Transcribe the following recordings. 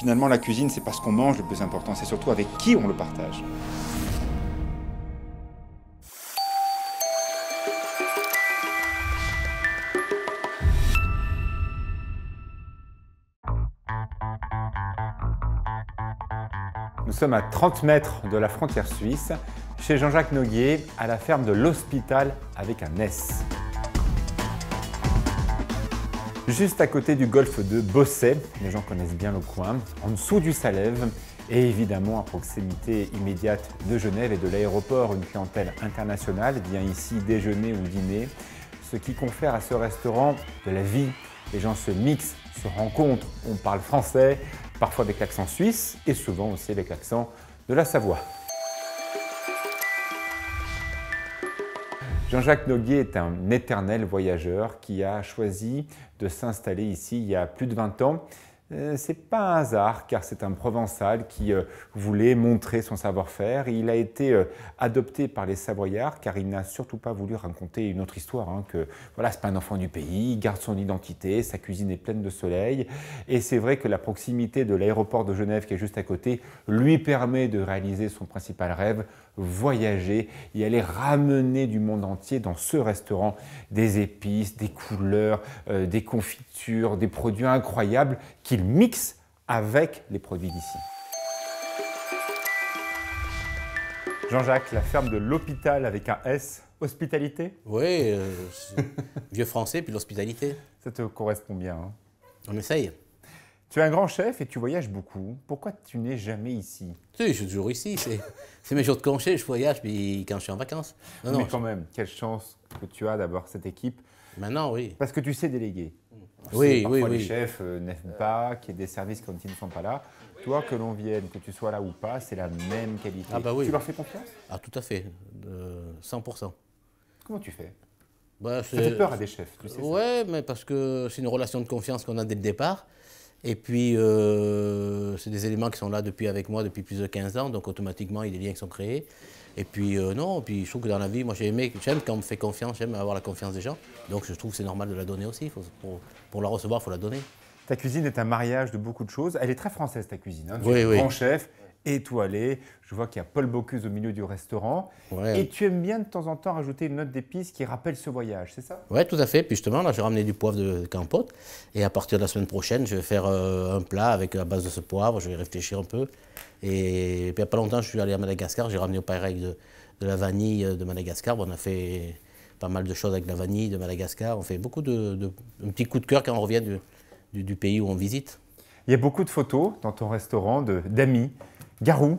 Finalement, la cuisine, c'est pas ce qu'on mange le plus important, c'est surtout avec qui on le partage. Nous sommes à 30 mètres de la frontière suisse, chez Jean-Jacques Noguier, à la ferme de l'Hospital avec un S juste à côté du golfe de Bosset, les gens connaissent bien le coin, en dessous du Salève, et évidemment à proximité immédiate de Genève et de l'aéroport, une clientèle internationale vient ici déjeuner ou dîner, ce qui confère à ce restaurant de la vie. Les gens se mixent, se rencontrent, on parle français, parfois avec l'accent suisse et souvent aussi avec l'accent de la Savoie. Jean-Jacques Noguier est un éternel voyageur qui a choisi de s'installer ici il y a plus de 20 ans euh, c'est pas un hasard, car c'est un Provençal qui euh, voulait montrer son savoir-faire. Il a été euh, adopté par les Savoyards, car il n'a surtout pas voulu raconter une autre histoire. Hein, que voilà, c'est pas un enfant du pays, il garde son identité, sa cuisine est pleine de soleil. Et c'est vrai que la proximité de l'aéroport de Genève, qui est juste à côté, lui permet de réaliser son principal rêve voyager et aller ramener du monde entier dans ce restaurant des épices, des couleurs, des confits sur des produits incroyables qu'ils mixent avec les produits d'ici. Jean-Jacques, la ferme de l'hôpital avec un S, hospitalité Oui, euh, vieux français, puis l'hospitalité. Ça te correspond bien. Hein On essaye. Tu es un grand chef et tu voyages beaucoup. Pourquoi tu n'es jamais ici Tu sais, je suis toujours ici. C'est mes jours de congé, je voyage puis quand je suis en vacances. Non, Mais quand même, quelle chance que tu as d'avoir cette équipe. Maintenant, oui. Parce que tu sais déléguer. Oui oui, parfois les chefs euh, n'aiment pas qu'il y ait des services quand ils ne sont pas là. Toi, que l'on vienne, que tu sois là ou pas, c'est la même qualité. Ah bah tu leur fais confiance Ah, tout à fait, 100%. Euh, Comment tu fais bah, Ça fait peur à des chefs, tu sais Ouais, mais parce que c'est une relation de confiance qu'on a dès le départ. Et puis, euh, c'est des éléments qui sont là depuis avec moi depuis plus de 15 ans, donc automatiquement, il y a des liens qui sont créés. Et puis, euh, non, puis je trouve que dans la vie, moi, j'aime quand on me fait confiance, j'aime avoir la confiance des gens. Donc, je trouve que c'est normal de la donner aussi. pour, pour, la recevoir, il faut la donner. Ta cuisine est un mariage de beaucoup de choses. Elle est très française, ta cuisine. Hein. Tu oui, es oui. grand chef, étoilé. Je vois qu'il y a Paul Bocuse au milieu du restaurant. Et tu aimes bien de temps en temps rajouter une note d'épices qui rappelle ce voyage, c'est ça Oui, tout à fait. Puis justement, là, j'ai ramené du poivre de Campote. Et à partir de la semaine prochaine, je vais faire euh, un plat avec la base de ce poivre. Je vais réfléchir un peu. Et, puis, il n'y a pas longtemps, je suis allé à Madagascar. J'ai ramené au pareil de, de, la vanille euh, de Madagascar. on a fait pas mal de choses avec la vanille de Madagascar. On fait beaucoup de, de un petit coup de cœur quand on revient du pays où on visite. Il y a beaucoup de photos dans ton restaurant d'amis Garou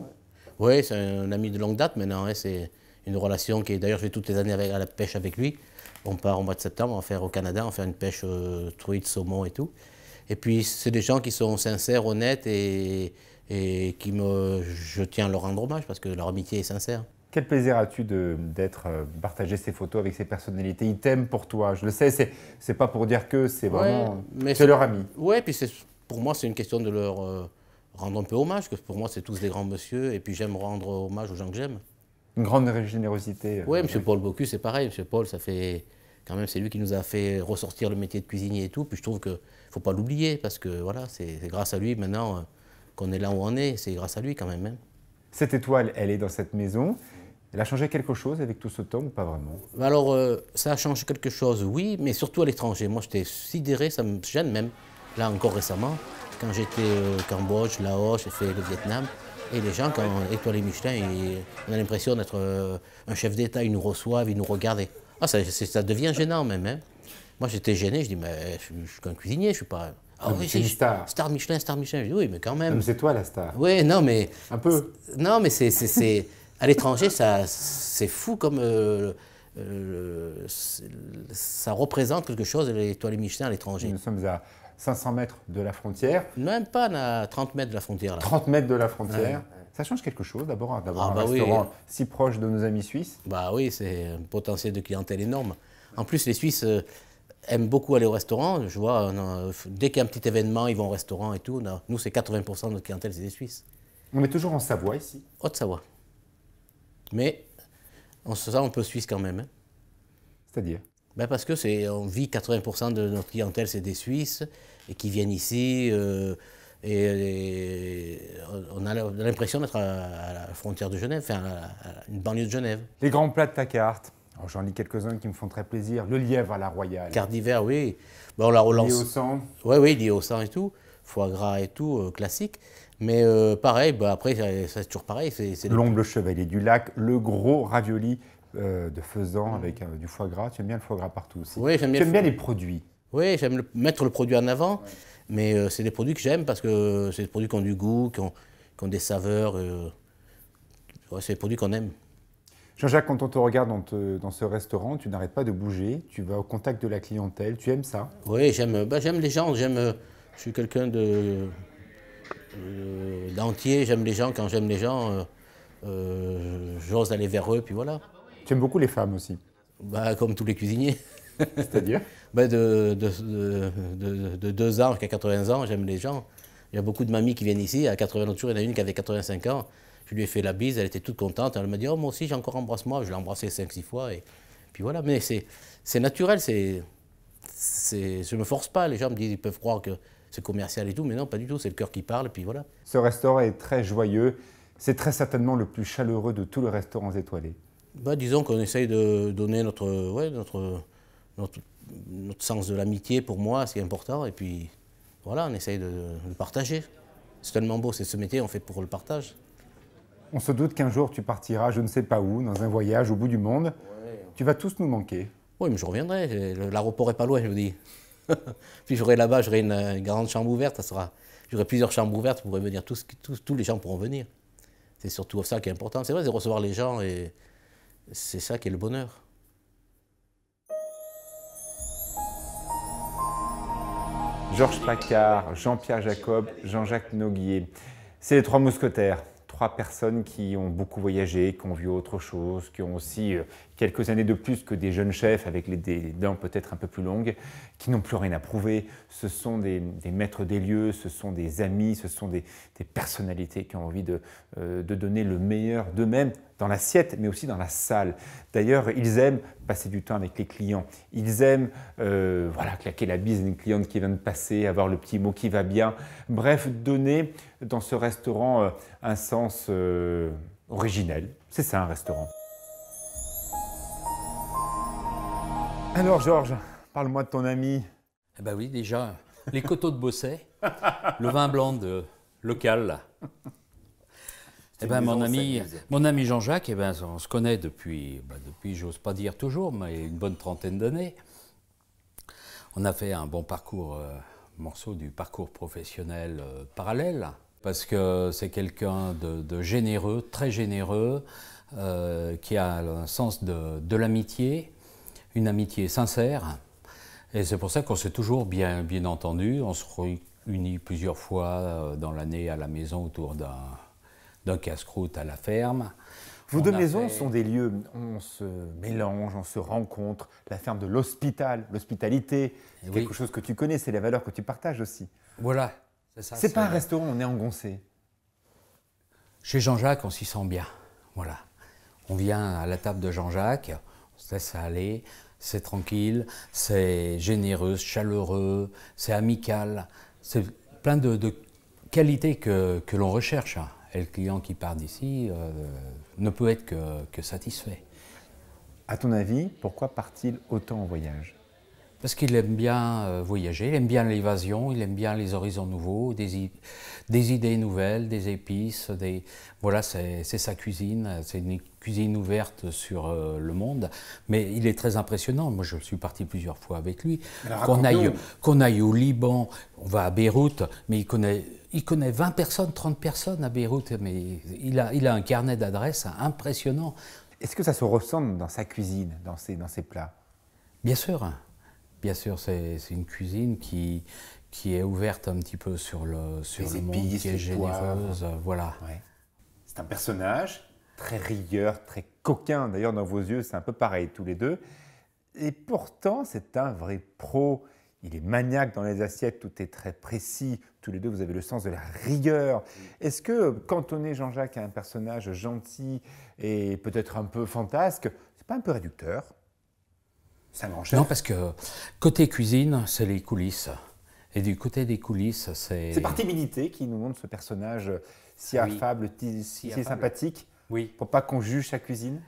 Oui, c'est un ami de longue date maintenant. non, hein. c'est une relation qui est. D'ailleurs, je vais toutes les années à la pêche avec lui. On part au mois de septembre, on va faire au Canada, on va faire une pêche euh, truite, saumon et tout. Et puis, c'est des gens qui sont sincères, honnêtes et, qui me. Je tiens à leur rendre hommage parce que leur amitié est sincère. Quel plaisir as-tu d'être euh, partagé ces photos avec ces personnalités Ils t'aiment pour toi, je le sais, c'est pas pour dire que c'est vraiment. mais c'est leur ami. Oui, puis pour moi, c'est une question de leur. Euh, rendre un peu hommage, que pour moi, c'est tous des grands monsieur, et puis j'aime rendre hommage aux gens que j'aime. Une grande générosité. Euh, oui, M. Paul Bocu, c'est pareil. M. Paul, ça fait. Quand même, c'est lui qui nous a fait ressortir le métier de cuisinier et tout. Puis je trouve qu'il ne faut pas l'oublier, parce que voilà, c'est grâce à lui maintenant euh, qu'on est là où on est. C'est grâce à lui quand même. Hein. Cette étoile, elle est dans cette maison. Elle a changé quelque chose avec tout ce temps ou pas vraiment Alors, euh, ça a changé quelque chose, oui, mais surtout à l'étranger. Moi, j'étais sidéré, ça me gêne même, là encore récemment quand j'étais au Cambodge, Laos, j'ai fait le Vietnam. Et les gens, quand on étoilé Michelin, on a l'impression d'être euh, un chef d'État, ils nous reçoivent, ils nous regardent. Ah, ça, ça devient gênant même. Hein. Moi, j'étais gêné, je dis, mais je, suis qu'un cuisinier, je suis pas. Ah star. Star Michelin, star Michelin. Je dis, oui, mais quand même. C'est toi la star. Oui, non, mais. Un peu. Non, mais c'est. à l'étranger, ça, c'est fou comme. Euh, euh, ça représente quelque chose, l'étoile Michelin à l'étranger. Nous sommes à 500 mètres de la frontière. Même pas à 30 mètres de la frontière. 30 mètres de la frontière. Ça change quelque chose d'abord hein, d'avoir ah un bah restaurant si proche de nos amis suisses Bah oui, c'est un potentiel de clientèle énorme. En plus, les Suisses euh, aiment beaucoup aller au restaurant. Je vois, euh, dès qu'il y a un petit événement, ils vont au restaurant et tout. nous, c'est 80% de notre clientèle, c'est des Suisses. On est toujours en Savoie ici Haute-Savoie. Mais on se sent un peu suisse quand même. Hein. C'est-à-dire bah, Parce que c'est, on vit 80% de notre clientèle, c'est des Suisses et qui viennent ici. Euh, et, on a l'impression d'être à, la frontière de Genève, enfin une banlieue de Genève. Les grands plats de ta carte j'en lis quelques-uns qui me font très plaisir. Le lièvre à la royale. Carte d'hiver, oui. Bon, on la relance. Lié Oui, oui, lié au sang et tout. Foie gras et tout, euh, classique. Mais euh, pareil, bah, après, c'est toujours pareil. C'est, L'ombre chevalier du lac, le gros ravioli de faisan mm. avec du foie gras. Tu aimes bien le foie gras partout aussi. Oui, j'aime bien. Tu aimes bien les produits. Oui, j'aime mettre le produit en avant, mais euh, c'est des produits que j'aime parce que c'est des produits qui ont du goût, qui ont, des saveurs. Euh, c'est des produits qu'on aime. Jean-Jacques, quand on te regarde dans, ce restaurant, tu n'arrêtes pas de bouger, tu vas au contact de la clientèle, tu aimes ça Oui, j'aime bah, j'aime les gens, j'aime, euh, je suis quelqu'un de, d'entier, j'aime les gens, quand j'aime les gens, j'ose aller vers eux, puis voilà. Tu aimes beaucoup les femmes aussi bah, Comme tous les cuisiniers. C'est-à-dire ben de, de, de, deux ans jusqu'à 80 ans, j'aime les gens. Il y a beaucoup de mamies qui viennent ici, à 80 ans, il y en a une qui avait 85 ans. Je lui ai fait la bise, elle était toute contente. Elle m'a dit Oh, moi aussi, j'ai encore embrassé moi Je l'ai embrassé 5-6 fois. Et puis voilà, mais c'est naturel. c'est Je ne me force pas. Les gens me disent Ils peuvent croire que c'est commercial et tout, mais non, pas du tout. C'est le cœur qui parle. Et puis voilà. Ce restaurant est très joyeux. C'est très certainement le plus chaleureux de tous les restaurants étoilés. Bah, disons qu'on essaye de donner notre, ouais, notre, notre, sens de l'amitié, pour moi, c'est important. Et puis, voilà, on essaye de, le partager. C'est tellement beau, c'est ce métier, on fait pour le partage. On se doute qu'un jour, tu partiras, je ne sais pas où, dans un voyage au bout du monde. Tu vas tous nous manquer. Oui, mais je reviendrai. L'aéroport est pas loin, je vous dis. puis j'aurai là-bas, j'aurai une, grande chambre ouverte. Ça sera, j'aurai plusieurs chambres ouvertes. Vous pourrez venir. Tous, tous, tous les gens pourront venir. C'est surtout ça qui est important. C'est vrai, c'est recevoir les gens et c'est ça qui est le bonheur. Georges Paccard, Jean-Pierre Jacob, Jean-Jacques Noguier. C'est les trois mousquetaires, trois personnes qui ont beaucoup voyagé, qui ont vu autre chose, qui ont aussi euh, quelques années de plus que des jeunes chefs avec les, des dents peut-être un peu plus longues, qui n'ont plus rien à prouver. Ce sont des, maîtres des lieux, ce sont des amis, ce sont des, personnalités qui ont envie euh, de, donner le meilleur d'eux-mêmes dans l'assiette, mais aussi dans la salle. D'ailleurs, ils aiment passer du temps avec les clients. Ils aiment euh, voilà, claquer la bise à une cliente qui vient de passer, avoir le petit mot qui va bien. Bref, donner dans ce restaurant euh, un sens originel. C'est ça un restaurant. Alors, Georges, parle-moi de ton ami. Eh ben oui, déjà, les coteaux de Bosset, le vin blanc de local, Eh ben, mon, ami, mon ami Jean-Jacques, eh ben, on se connaît depuis, ben, depuis j'ose pas dire toujours, mais une bonne trentaine d'années. On a fait un bon parcours, euh, morceau du parcours professionnel euh, parallèle, parce que c'est quelqu'un de, généreux, très généreux, euh, qui a un sens de l'amitié, une amitié sincère. Et c'est pour ça qu'on s'est toujours bien, bien entendu. On se réunit plusieurs fois euh, dans l'année à la maison autour d'un casse-croûte à la ferme. Vos deux maisons sont des lieux, où on se mélange, on se rencontre. La ferme de l'hospital, l'hospitalité, c'est quelque chose que tu connais, c'est les valeurs que tu partages aussi. Voilà, c'est ça. C'est pas un restaurant, on est engoncé. Chez Jean-Jacques, on s'y sent bien. Voilà. On vient à la table de Jean-Jacques, c'est aller, c'est tranquille, c'est généreux, chaleureux, c'est amical. C'est plein de, qualités que, l'on recherche. Et le client qui part d'ici euh, ne peut être que, que satisfait. À ton avis, pourquoi part-il autant en voyage parce qu'il aime bien euh, voyager, il aime bien l'évasion, il aime bien les horizons nouveaux, des, idées nouvelles, des épices, voilà, c'est sa cuisine, c'est une cuisine ouverte sur euh, le monde, mais il est très impressionnant, moi je suis parti plusieurs fois avec lui, qu'on aille, au Liban, on va à Beyrouth, mais il connaît... Il 20 personnes, 30 personnes à Beyrouth, mais il a, un carnet d'adresses impressionnant. Est-ce que ça se ressemble dans sa cuisine, dans ses plats Bien sûr. Bien sûr, c'est une cuisine qui, est ouverte un petit peu sur le, sur les le monde, qui est généreuse. Euh, voilà. C'est un personnage très rigueur, très coquin. D'ailleurs, dans vos yeux, c'est un peu pareil tous les deux. Et pourtant, c'est un vrai pro. Il est maniaque dans les assiettes, tout est très précis. Tous les deux, vous avez le sens de la rigueur. Est-ce que euh, cantonner Jean-Jacques à un personnage gentil et peut-être un peu fantasque, c'est pas un peu réducteur non, parce que côté cuisine, c'est les coulisses. Et du côté des coulisses, c'est. C'est par timidité qui nous montre ce personnage si ah affable, si, sympathique. Oui. Pour pas qu'on juge sa cuisine.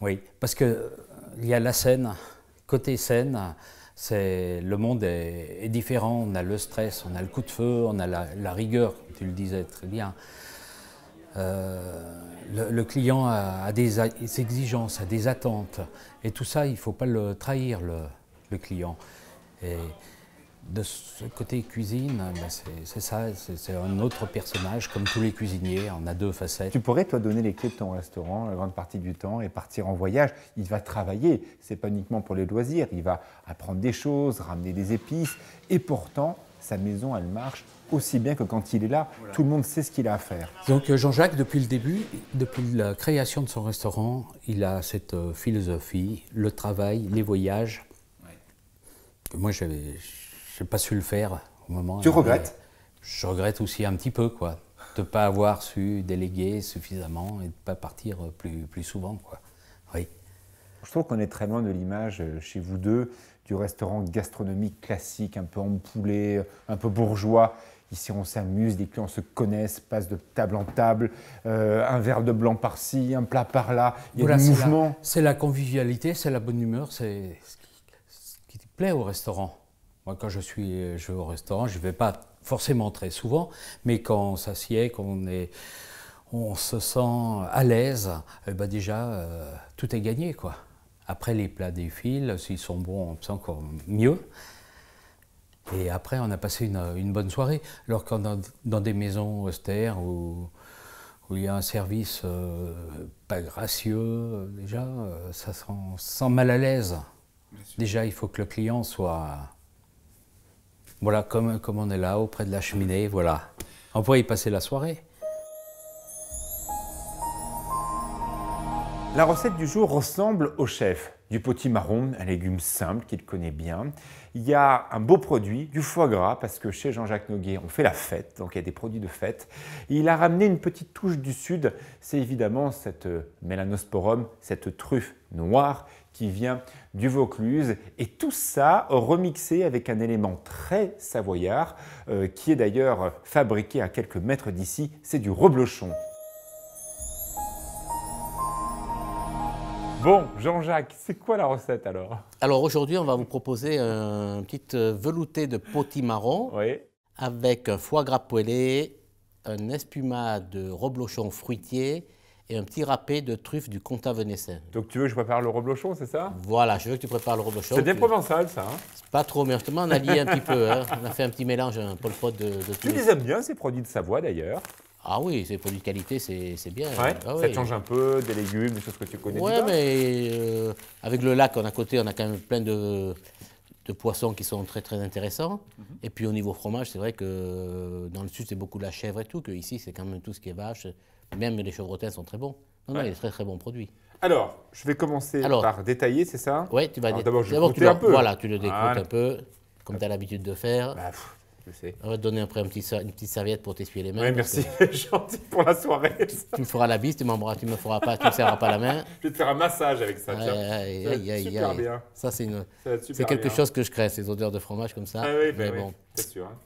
Oui, parce que euh, il y a la scène. Côté scène, c'est le monde est, différent. On a le stress, on a le coup de feu, on a la, la rigueur, tu le disais très bien. Euh, le, client a, des, exigences, a des attentes. Et tout ça, il ne faut pas le trahir, le, client. Et de ce côté cuisine, ben c'est ça, c'est un autre personnage, comme tous les cuisiniers, on a deux facettes. Tu pourrais, toi, donner les clés de ton restaurant la grande partie du temps et partir en voyage. Il va travailler, c'est pas uniquement pour les loisirs, il va apprendre des choses, ramener des épices, et pourtant, sa maison, elle marche aussi bien que quand il est là. Tout le monde sait ce qu'il a à faire. Donc euh, Jean-Jacques, depuis le début, depuis la création de son restaurant, il a cette euh, philosophie, le travail, les voyages. Moi, je n'ai pas su le faire au moment. Tu hein, regrettes Je regrette aussi un petit peu, quoi, de ne pas avoir su déléguer suffisamment et de ne pas partir euh, plus, plus souvent, quoi. Oui. Je trouve qu'on est très loin de l'image chez vous deux du restaurant gastronomique classique, un peu ampoulé, un peu bourgeois. Ici, on s'amuse, les clients se connaissent, passent de table en table, euh, un verre de blanc par-ci, un plat par-là. Il y a du mouvement. C'est la, convivialité, c'est la bonne humeur, c'est ce qui, plaît au restaurant. Moi, quand je suis euh, je vais au restaurant, je ne vais pas forcément très souvent, mais quand on s'assied, qu'on on est on se sent à l'aise, eh ben déjà, euh, tout est gagné. quoi. Après, les plats défilent, s'ils sont bons, c'est encore mieux. Et après, on a passé une, bonne soirée. Alors quand dans, des maisons austères où, il y a un service euh, pas gracieux, déjà, euh, ça sent, sent mal à l'aise. Déjà, il faut que le client soit... Voilà, comme, comme on est là, auprès de la cheminée, voilà. On pourrait y passer la soirée. La recette du jour ressemble au chef. Du potimarron, un légume simple qu'il connaît bien. Il y a un beau produit, du foie gras, parce que chez Jean-Jacques Noguet, on fait la fête, donc il y a des produits de fête. il a ramené une petite touche du Sud, c'est évidemment cette euh, mélanosporum, cette truffe noire qui vient du Vaucluse. Et tout ça remixé avec un élément très savoyard, euh, qui est d'ailleurs fabriqué à quelques mètres d'ici, c'est du reblochon. Bon, Jean-Jacques, c'est quoi la recette alors Alors aujourd'hui, on va vous proposer une petite euh, velouté de potimarron avec un foie gras poêlé, un espuma de reblochon fruitier et un petit râpé de truffes du comtat venessin. Donc tu veux que je prépare le reblochon, c'est ça Voilà, je veux que tu prépares le reblochon. C'est bien provençal ça. Hein pas trop, mais justement on a lié un petit peu. Hein. on a fait un petit mélange, un le de, de Tu les aimes bien ces produits de Savoie d'ailleurs ah oui, c'est produits de qualité, c'est bien. Ah ça change un peu, des légumes, des choses que tu connais. Oui, mais euh, avec le lac, on a côté, on a quand même plein de, de poissons qui sont très très intéressants. Mhm. Et puis au niveau fromage, c'est vrai que euh, dans le sud, c'est beaucoup de la chèvre et tout, que ici, c'est quand même tout ce qui est vache. Même les chevrotins sont très bons. Non, non, il y très très bons produits. Alors, je vais commencer Alors, par détailler, c'est ça Oui, tu vas D'abord, un peu. Voilà, tu le décroutes un peu, comme tu as l'habitude de faire. Bah, on va te donner après un petit, une petite serviette pour t'essuyer les mains. Oui, merci, gentil pour la soirée. Tu, me feras la bise, tu ne tu me feras pas, tu serras pas la main. je te faire un massage avec ça. Aïe, aïe, super bien. Ça, c'est une... c'est quelque chose que je crée, ces odeurs de fromage comme ça. Ah oui, ben, c'est sûr. Hein.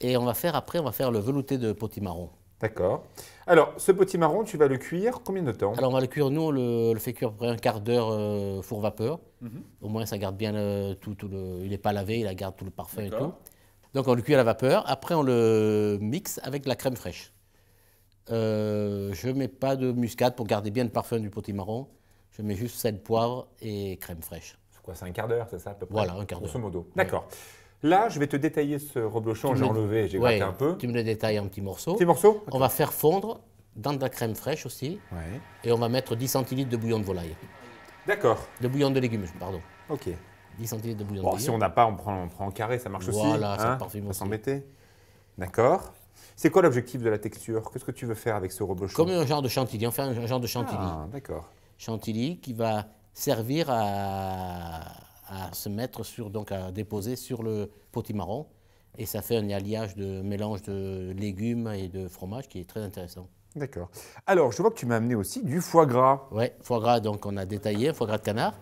Et on va faire après, on va faire le velouté de potimarron. D'accord. Alors, ce potimarron, tu vas le cuire combien de temps Alors, on va le cuire, nous, on le, fait cuire un quart d'heure euh, four vapeur. Mhm. Au moins, ça garde bien tout, tout le, Il n'est pas lavé, il garde tout le parfum et tout. Donc on le cuit à la vapeur. Après, on le mixe avec de la crème fraîche. Euh, je ne mets pas de muscade pour garder bien le parfum du potimarron. Je mets juste sel, poivre et crème fraîche. C'est quoi C'est un quart d'heure, c'est ça à peu près Voilà, un quart d'heure. Grosso modo. D'accord. Là, je vais te détailler ce reblochon. J'ai enlevé, j'ai un peu. Tu me le détailles en petits morceaux. Petits morceaux On va faire fondre dans de la crème fraîche aussi. Ouais. Et on va mettre 10 centilitres de bouillon de volaille. D'accord. De bouillon de légumes, pardon. Ok de Si on n'a pas, on prend, prend en carré, ça marche aussi. Voilà, ça hein, parfume aussi. D'accord. C'est quoi l'objectif de la texture Qu'est-ce que tu veux faire avec ce reblochon Comme un genre de chantilly, on fait un genre de chantilly. Ah, d'accord. Chantilly qui va servir à, se mettre sur, donc à déposer sur le potimarron. Et ça fait un alliage de mélange de légumes et de fromage qui est très intéressant. D'accord. Alors, je vois que tu m'as amené aussi du foie gras. Oui, foie gras, donc on a détaillé, un foie gras de canard,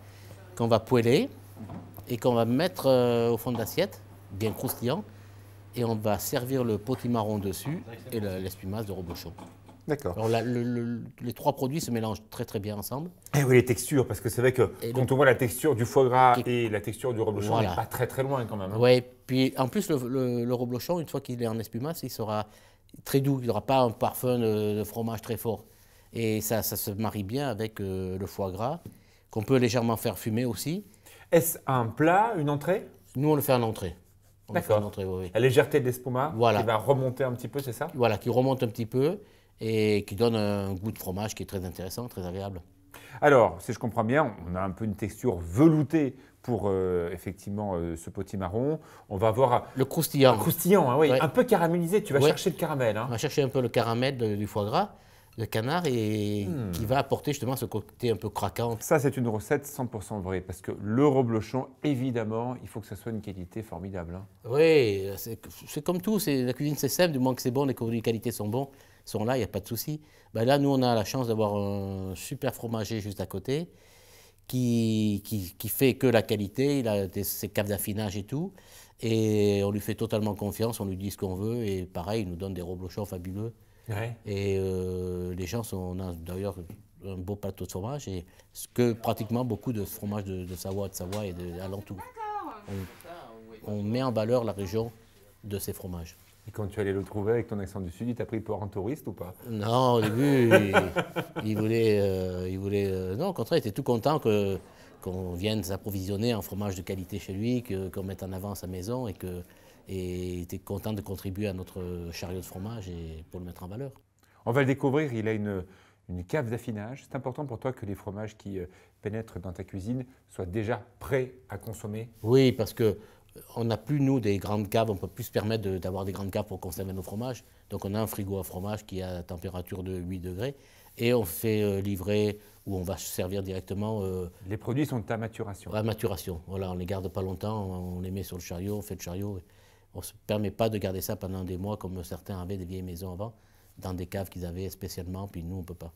qu'on va poêler et qu'on va mettre euh, au fond de l'assiette, bien croustillant, et on va servir le potimarron dessus et l'espumasse de reblochon. D'accord. Alors les trois produits se mélangent très très bien ensemble. Et eh oui, les textures, parce que c'est vrai que quand on voit la texture du foie gras et, la texture du reblochon, on n'est pas très très loin quand même. Hein. Oui, puis en plus le, le reblochon, une fois qu'il est en espumasse, il sera très doux, il n'aura pas un parfum de, fromage très fort. Et ça, se marie bien avec euh, le foie gras, qu'on peut légèrement faire fumer aussi. Est-ce un plat, une entrée Nous, on le fait en entrée. D'accord. La légèreté de l'espuma qui va remonter un petit peu, c'est ça Voilà, qui remonte un petit peu et qui donne un goût de fromage qui est très intéressant, très agréable. Alors, si je comprends bien, on a un peu une texture veloutée pour euh, effectivement euh, ce potimarron. On va voir le croustillant. Un croustillant, hein, oui, un peu caramélisé. Tu vas chercher le caramel. Hein. On va chercher un peu le caramel du foie gras. Le canard et hmm. qui va apporter justement ce côté un peu craquant. Ça, c'est une recette 100% vraie parce que le reblochon, évidemment, il faut que ce soit une qualité formidable. Hein. Oui, c'est comme tout. La cuisine, c'est simple. Du moins que c'est bon, les produits de qualité sont bons, sont là, il n'y a pas de souci. Ben là, nous, on a la chance d'avoir un super fromager juste à côté qui, qui, fait que la qualité. Il a ses caves d'affinage et tout. Et on lui fait totalement confiance. On lui dit ce qu'on veut. Et pareil, il nous donne des reblochons fabuleux. Et euh, les gens sont. On a d'ailleurs un beau plateau de fromage, et ce que pratiquement beaucoup de fromages de, de Savoie, de Savoie et de alentour. Ah, on, met en valeur la région de ces fromages. Et quand tu allais le trouver avec ton accent du Sud, il t'a pris pour un touriste ou pas Non, au début, il, voulait. il voulait euh, euh, non, au contraire, il était tout content que qu'on vienne s'approvisionner en fromage de qualité chez lui, qu'on mette en avant sa maison et que et était content de contribuer à notre chariot de fromage et pour le mettre en valeur. On va le découvrir, il a une, cave d'affinage. C'est important pour toi que les fromages qui euh, pénètrent dans ta cuisine soient déjà prêts à consommer Oui, parce que euh, on n'a plus, nous, des grandes caves, on ne peut plus se permettre d'avoir des grandes caves pour conserver nos fromages. Donc on a un frigo à fromage qui a à température de 8 degrés et on fait euh, livrer ou on va servir directement. les produits sont à maturation À maturation, voilà, on ne les garde pas longtemps, on les met sur le chariot, on fait le chariot. On ne se permet pas de garder ça pendant des mois comme certains avaient des vieilles maisons avant, dans des caves qu'ils avaient spécialement, puis nous, on ne peut pas.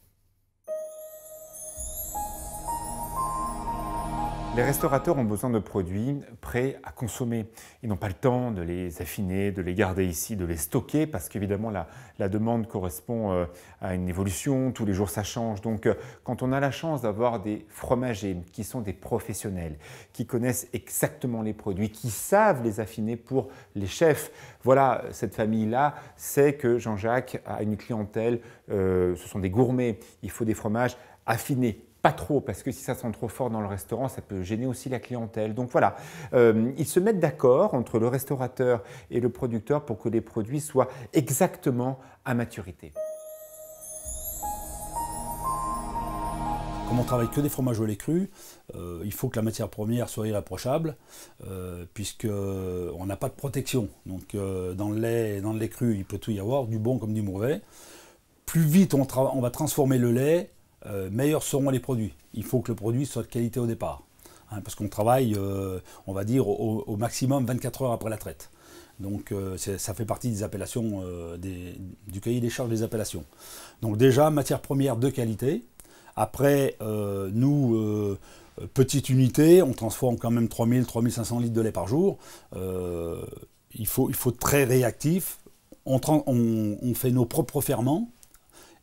Les restaurateurs ont besoin de produits prêts à consommer. Ils n'ont pas le temps de les affiner, de les garder ici, de les stocker, parce qu'évidemment la, demande correspond euh, à une évolution, tous les jours ça change. Donc euh, quand on a la chance d'avoir des fromagers qui sont des professionnels, qui connaissent exactement les produits, qui savent les affiner pour les chefs, voilà, cette famille-là sait que Jean-Jacques a une clientèle, euh, ce sont des gourmets, il faut des fromages affinés, pas trop, parce que si ça sent trop fort dans le restaurant, ça peut gêner aussi la clientèle. Donc voilà, euh, ils se mettent d'accord entre le restaurateur et le producteur pour que les produits soient exactement à maturité. Comme on travaille que des fromages au lait cru, euh, il faut que la matière première soit irréprochable, euh, puisqu'on n'a pas de protection. Donc dans, le lait, dans le lait cru, il peut tout y avoir, du bon comme du mauvais. Plus vite on va transformer le lait, euh, meilleurs seront les produits. Il faut que le produit soit de qualité au départ. Hein, parce qu'on travaille, euh, on va dire, au, maximum 24 heures après la traite. Donc euh, ça fait partie des appellations, du cahier des charges des appellations. Donc déjà, matière première de qualité. Après, nous, petite unité, on transforme quand même 3000, 3500 litres de lait par jour. il, faut, il faut très réactif. on fait nos propres ferments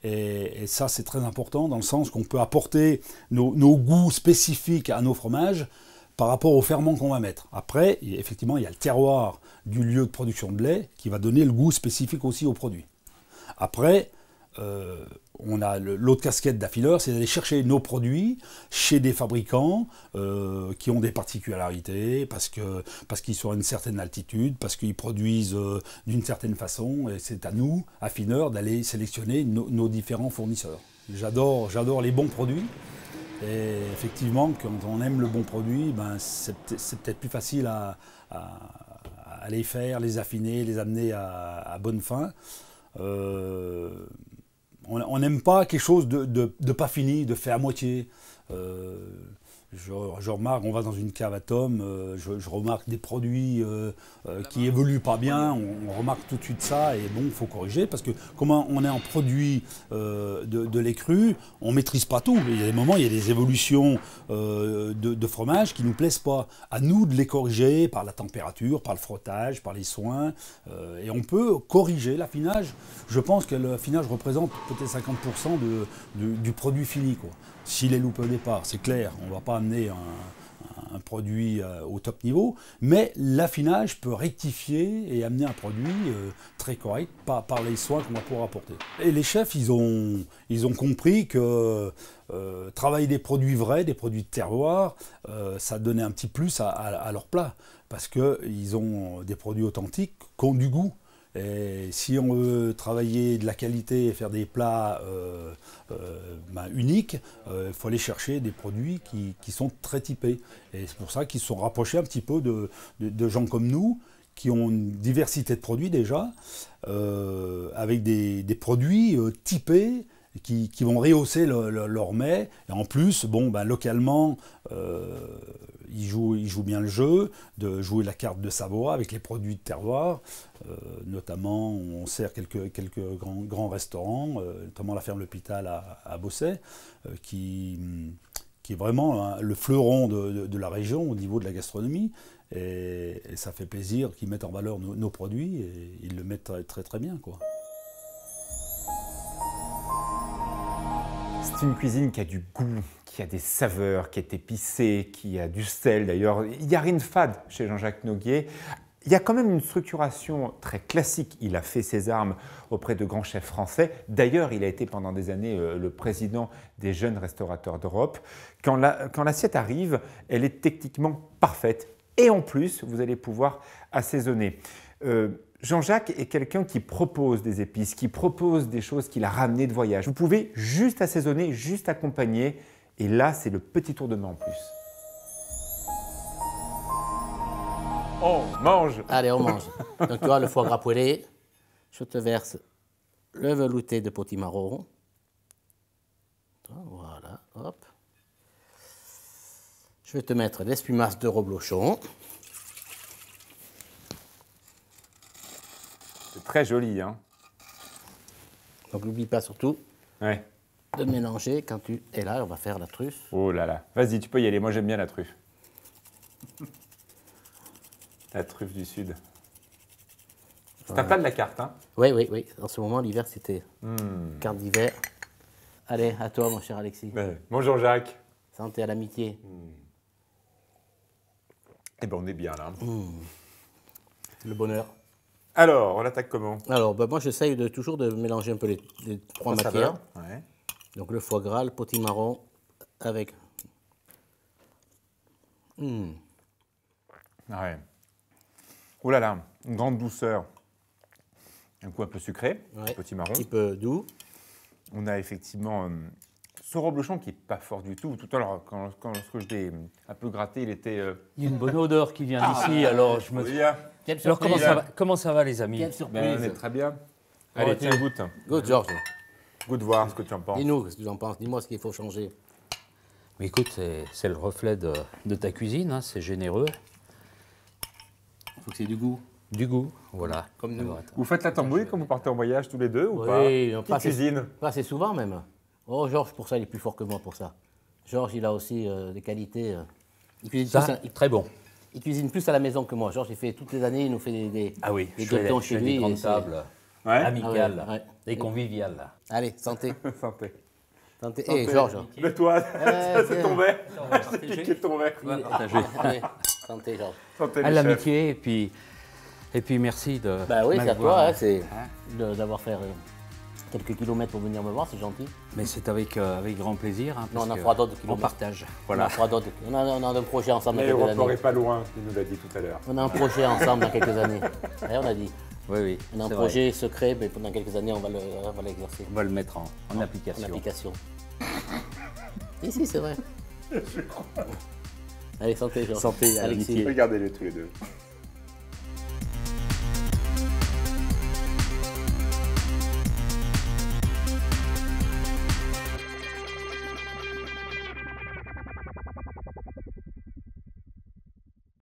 et, ça, c'est très important dans le sens qu'on peut apporter nos, goûts spécifiques à nos fromages par rapport au ferment qu'on va mettre. Après, effectivement, il y a le terroir du lieu de production de lait qui va donner le goût spécifique aussi au produit. Après, euh, on a l'autre casquette d'affineur, c'est d'aller chercher nos produits chez des fabricants euh, qui ont des particularités, parce qu'ils parce sont à une certaine altitude, parce qu'ils produisent euh, d'une certaine façon, et c'est à nous, affineurs, d'aller sélectionner nos différents fournisseurs. J'adore les bons produits, et effectivement, quand on aime le bon produit, ben, c'est peut-être plus facile à, les faire, les affiner, les amener à, bonne fin on n'aime pas quelque chose de, pas fini, de fait à moitié. Euh, je, remarque, on va dans une cave à tome, euh, je, remarque des produits euh, euh, qui évoluent pas bien, on, remarque tout de suite ça et bon, il faut corriger parce que comment on est en produit de, de lait cru, on maîtrise pas tout. Il y a des moments, il y a des évolutions de, fromage qui nous plaisent pas. À nous de les corriger par la température, par le frottage, par les soins et on peut corriger l'affinage. Je pense que l'affinage représente peut-être 50% de, du, produit fini. Quoi. S'il est loupé au départ, c'est clair, on va pas amener un, produit euh, au top niveau, mais l'affinage peut rectifier et amener un produit euh, très correct par, par les soins qu'on va pouvoir apporter. Et les chefs, ils ont, ils ont compris que euh, travailler des produits vrais, des produits de terroir, ça donnait un petit plus à, à leur plat, parce qu'ils ont des produits authentiques qui ont du goût. Et si on veut travailler de la qualité et faire des plats euh, euh, ben, uniques, euh, il faut aller chercher des produits qui, sont très typés. Et c'est pour ça qu'ils se sont rapprochés un petit peu de, gens comme nous, qui ont une diversité de produits déjà, avec des, produits typés. Qui, vont rehausser leur mets. Et en plus, bon, ben, localement, il, joue, il joue bien le jeu, de jouer la carte de Savoie avec les produits de terroir. Euh, notamment, on sert quelques, quelques grands, grands restaurants, euh, notamment la ferme L'Hôpital à, à euh, qui, mm, qui est vraiment le fleuron de, la région au niveau de la gastronomie. Et, ça fait plaisir qu'ils mettent en valeur nos, produits et ils le mettent très très, très bien. quoi. C'est une cuisine qui a du goût, qui a des saveurs, qui est épicée, qui a du sel d'ailleurs. Il n'y a rien de fade chez Jean-Jacques Noguier. Il y a quand même une structuration très classique. Il a fait ses armes auprès de grands chefs français. D'ailleurs, il a été pendant des années euh, le président des jeunes restaurateurs d'Europe. Quand l'assiette arrive, elle est techniquement parfaite. Et en plus, vous allez pouvoir assaisonner. Euh, Jean-Jacques est quelqu'un qui propose des épices, qui propose des choses qu'il a ramenées de voyage. Vous pouvez juste assaisonner, juste accompagner. Et là, c'est le petit tour de main en plus. On mange Allez, on mange. Donc, tu vois, le foie gras poêlé, je te verse le velouté de potimarron. Voilà, hop. Je vais te mettre l'espumace de reblochon. très joli. Hein. Donc n'oublie pas surtout de mélanger quand tu es là, on va faire la truffe. Oh là là, vas-y, tu peux y aller, moi j'aime bien la truffe. La truffe du Sud. C'est de la carte, hein Oui, oui, oui. En ce moment, l'hiver, c'était hmm. carte d'hiver. Allez, à toi, mon cher Alexis. Bonjour, Jacques. Santé à l'amitié. Et hmm. Eh bien, on est bien, là. Hmm. Le bonheur. Alors, on attaque comment Alors, bah, moi, j'essaye de, toujours de mélanger un peu les, trois matières. Donc, le foie gras, le potimarron, avec. Oh là là, une grande douceur. Un coup un peu sucré, le potimarron. Un petit peu doux. On a effectivement euh, ce Blochon qui n'est pas fort du tout. Tout à l'heure, quand, quand je l'ai euh, un peu gratté, il était. Euh, il y a une bonne odeur qui vient d'ici. Ah, alors, je me. Ah. Quelle alors, comment ça, va, comment ça va, les amis Bien, très bien. Allez, tiens, goûte. Goûte, Georges. Goûte voir ce que tu en penses. Dis-nous ce que tu en penses. Dis-moi ce qu'il faut changer. Mais écoute, c'est le reflet de, ta cuisine. Hein, c'est généreux. Il faut que c'est du goût. Du goût, voilà. Comme nous. Vous faites la tambouille quand vous partez en voyage tous les deux ou pas Qui pas cuisine Pas assez souvent même. Oh, Georges, pour ça, il est plus fort que moi pour ça. Georges, il a aussi euh, des qualités. Euh, il cuisine plus à- très bon. il cuisine plus à la maison que moi. Georges, il fait toutes les années, il nous fait des, des, Ah oui, je chez des lui. tables euh, amicales ah et conviviales. Allez, santé. Santé. santé. Eh, Georges. Le toit, eh, c'est ton verre. C'est qui qui est ton verre santé, Georges. Santé, À l'amitié et puis, et puis merci de Bah oui, c'est à toi, hein, c'est hein. d'avoir fait quelques kilomètres pour venir me voir, c'est gentil. Mais c'est avec, euh, avec grand plaisir. parce hein, non, on en fera d'autres On partage. Voilà. On, en On, a, un projet ensemble. Mais on ne pas loin, qu'il nous a dit tout à l'heure. On a un projet ensemble dans quelques années. Eh, on a dit. Oui, oui. On a un projet secret, mais pendant quelques années, on va l'exercer. Le, on va le mettre en, application. En application. si, si, c'est vrai. Je crois. Allez, santé, Jean. Santé, Alexis. Regardez-les trucs les deux.